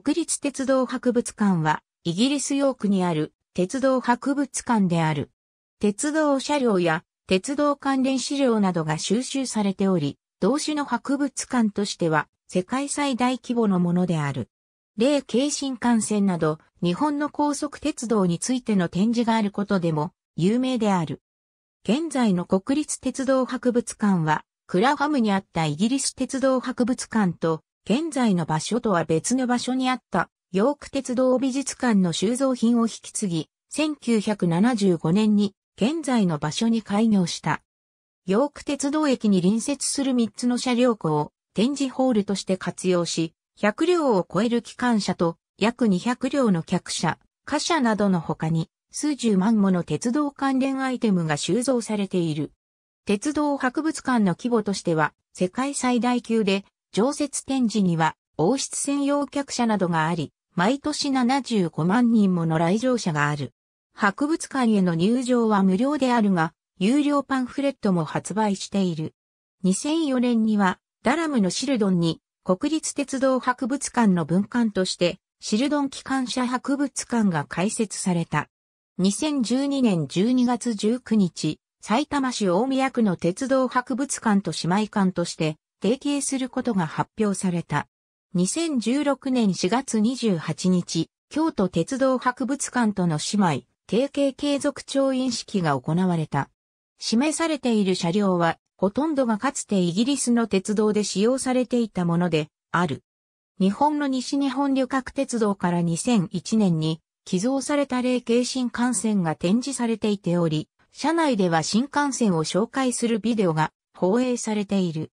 国立鉄道博物館は、イギリスヨークにある鉄道博物館である。鉄道車両や鉄道関連資料などが収集されており、同種の博物館としては世界最大規模のものである。例京新幹線など日本の高速鉄道についての展示があることでも有名である。現在の国立鉄道博物館は、クラファムにあったイギリス鉄道博物館と現在の場所とは別の場所にあったヨーク鉄道美術館の収蔵品を引き継ぎ、1975年に現在の場所に開業した。ヨーク鉄道駅に隣接する3つの車両庫を展示ホールとして活用し、100両を超える機関車と約200両の客車、貨車などの他に数十万もの鉄道関連アイテムが収蔵されている。鉄道博物館の規模としては世界最大級で常設展示には王室専用客車などがあり、毎年75万人もの来場者がある。博物館への入場は無料であるが、有料パンフレットも発売している。2004年には、ダラムのシルドンに、国立鉄道博物館の分館として、シルドン機関車博物館が開設された。2012年12月19日、埼玉市大宮区の鉄道博物館と姉妹館として、提携することが発表された。2016年4月28日、京都鉄道博物館との姉妹、提携継続調印式が行われた。示されている車両は、ほとんどがかつてイギリスの鉄道で使用されていたもので、ある。日本の西日本旅客鉄道から2001年に寄贈された霊系新幹線が展示されていており、車内では新幹線を紹介するビデオが放映されている。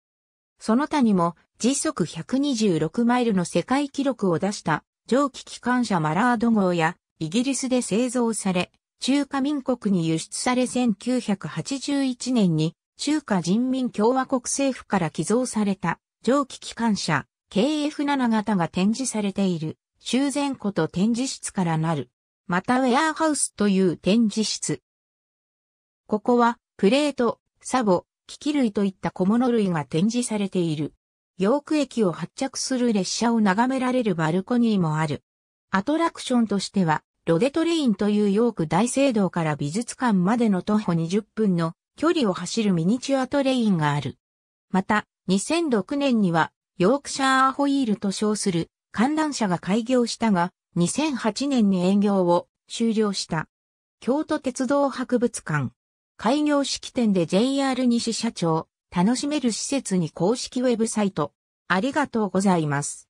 その他にも時速126マイルの世界記録を出した蒸気機関車マラード号やイギリスで製造され、中華民国に輸出され1981年に中華人民共和国政府から寄贈された蒸気機関車 KF7 型が展示されている修繕庫と展示室からなる。またウェアハウスという展示室。ここはプレート、サボ、機器類といった小物類が展示されている。ヨーク駅を発着する列車を眺められるバルコニーもある。アトラクションとしては、ロデトレインというヨーク大聖堂から美術館までの徒歩20分の距離を走るミニチュアトレインがある。また、2006年には、ヨークシャーホイールと称する観覧車が開業したが、2008年に営業を終了した。京都鉄道博物館。開業式典で JR 西社長、楽しめる施設に公式ウェブサイト。ありがとうございます。